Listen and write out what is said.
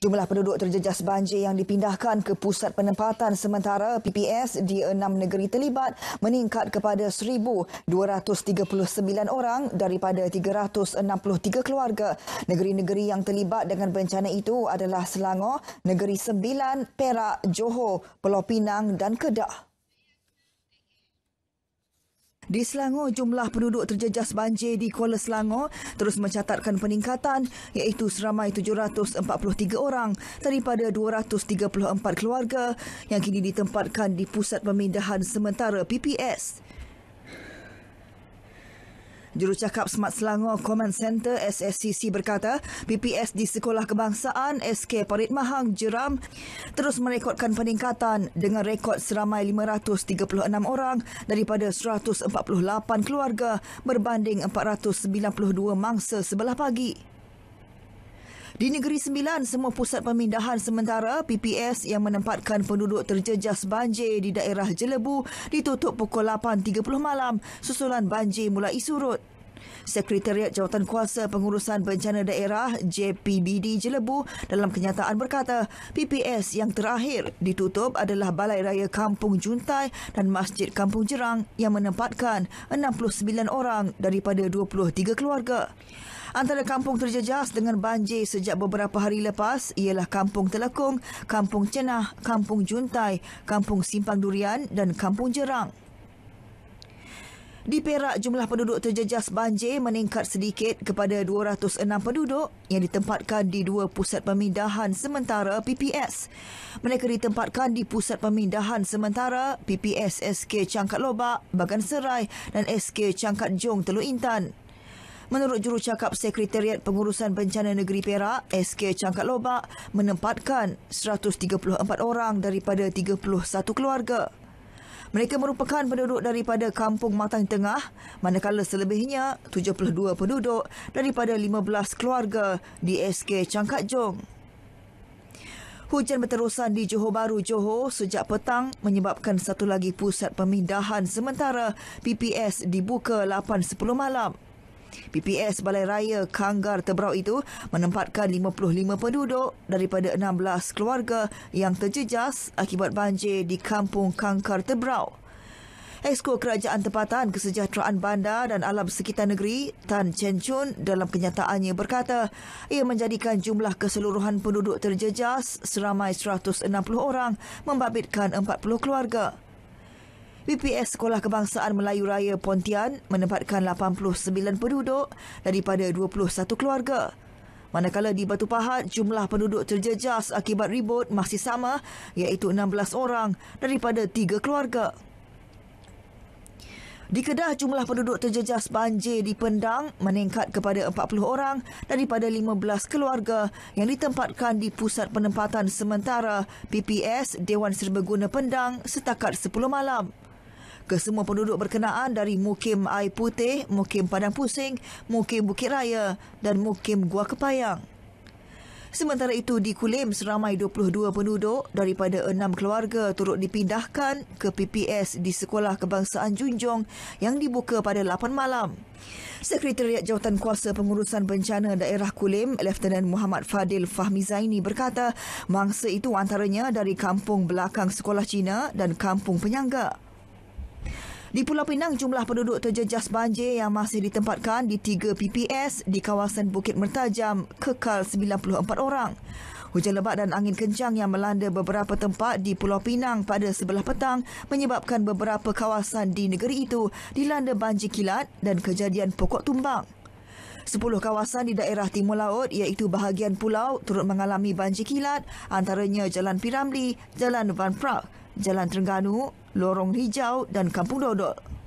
Jumlah penduduk terjejas banjir yang dipindahkan ke pusat penempatan sementara PPS di enam negeri terlibat meningkat kepada 1,239 orang daripada 363 keluarga. Negeri-negeri yang terlibat dengan bencana itu adalah Selangor, Negeri Sembilan, Perak, Johor, Pulau Pinang dan Kedah. Di Selangor, jumlah penduduk terjejas banjir di Kuala Selangor terus mencatatkan peningkatan iaitu seramai 743 orang daripada 234 keluarga yang kini ditempatkan di Pusat Pemindahan Sementara PPS. Jurucakap Smart Selangor Command Center SSCC berkata, PPS di Sekolah Kebangsaan SK Parit Mahang Jeram terus merekodkan peningkatan dengan rekod seramai 536 orang daripada 148 keluarga berbanding 492 mangsa sebelah pagi. Di Negeri Sembilan, semua pusat pemindahan sementara PPS yang menempatkan penduduk terjejas banjir di daerah Jelebu ditutup pukul 8.30 malam susulan banjir mulai surut. Sekretariat Jawatan Kuasa Pengurusan Bencana Daerah JPBD Jelebu dalam kenyataan berkata PPS yang terakhir ditutup adalah Balai Raya Kampung Juntai dan Masjid Kampung Jerang yang menempatkan 69 orang daripada 23 keluarga. Antara kampung terjejas dengan banjir sejak beberapa hari lepas ialah Kampung Telekung, Kampung Cenah, Kampung Juntai, Kampung Simpang Durian dan Kampung Jerang. Di Perak, jumlah penduduk terjejas banjir meningkat sedikit kepada 206 penduduk yang ditempatkan di dua pusat pemindahan sementara PPS. Mereka ditempatkan di pusat pemindahan sementara PPS SK Cangkat Lobak, Bagan Serai dan SK Cangkat Jong Teluk Intan. Menurut jurucakap Sekretariat Pengurusan Bencana Negeri Perak, SK Cangkat Lobak menempatkan 134 orang daripada 31 keluarga. Mereka merupakan penduduk daripada Kampung Matang Tengah manakala selebihnya 72 penduduk daripada 15 keluarga di SK Cangkat Jong. Hujan berterusan di Johor Bahru, Johor sejak petang menyebabkan satu lagi pusat pemindahan sementara PPS dibuka 8.10 malam. PPS Balai Raya Kanggar Tebrau itu menempatkan 55 penduduk daripada 16 keluarga yang terjejas akibat banjir di Kampung Kanggar Tebrau. Exko Kerajaan Tempatan Kesejahteraan Bandar dan Alam Sekitar Negeri Tan Chen Chun dalam kenyataannya berkata ia menjadikan jumlah keseluruhan penduduk terjejas seramai 160 orang membabitkan 40 keluarga. BPS Sekolah Kebangsaan Melayu Raya Pontian menempatkan 89 penduduk daripada 21 keluarga. Manakala di Batu Pahat, jumlah penduduk terjejas akibat ribut masih sama iaitu 16 orang daripada 3 keluarga. Di Kedah, jumlah penduduk terjejas banjir di Pendang meningkat kepada 40 orang daripada 15 keluarga yang ditempatkan di Pusat Penempatan Sementara PPS Dewan Serbaguna Pendang setakat 10 malam ke semua penduduk berkenaan dari Mukim Air Putih, Mukim Padang Pusing, Mukim Bukit Raya dan Mukim Gua Kepayang. Sementara itu di Kulim seramai 22 penduduk daripada 6 keluarga turut dipindahkan ke PPS di Sekolah Kebangsaan Junjong yang dibuka pada 8 malam. Sekretariat Jawatan Kuasa Pengurusan Bencana Daerah Kulim, Leftenan Muhammad Fadil Fahmi Zaini berkata mangsa itu antaranya dari kampung belakang sekolah Cina dan kampung penyangga. Di Pulau Pinang, jumlah penduduk terjejas banjir yang masih ditempatkan di tiga PPS di kawasan Bukit Mertajam kekal 94 orang. Hujan lebat dan angin kencang yang melanda beberapa tempat di Pulau Pinang pada sebelah petang menyebabkan beberapa kawasan di negeri itu dilanda banjir kilat dan kejadian pokok tumbang. Sepuluh kawasan di daerah timur laut iaitu bahagian pulau turut mengalami banjir kilat antaranya Jalan Piramli, Jalan Van Praag, Jalan Terengganu, lorong hijau dan kampung dodol.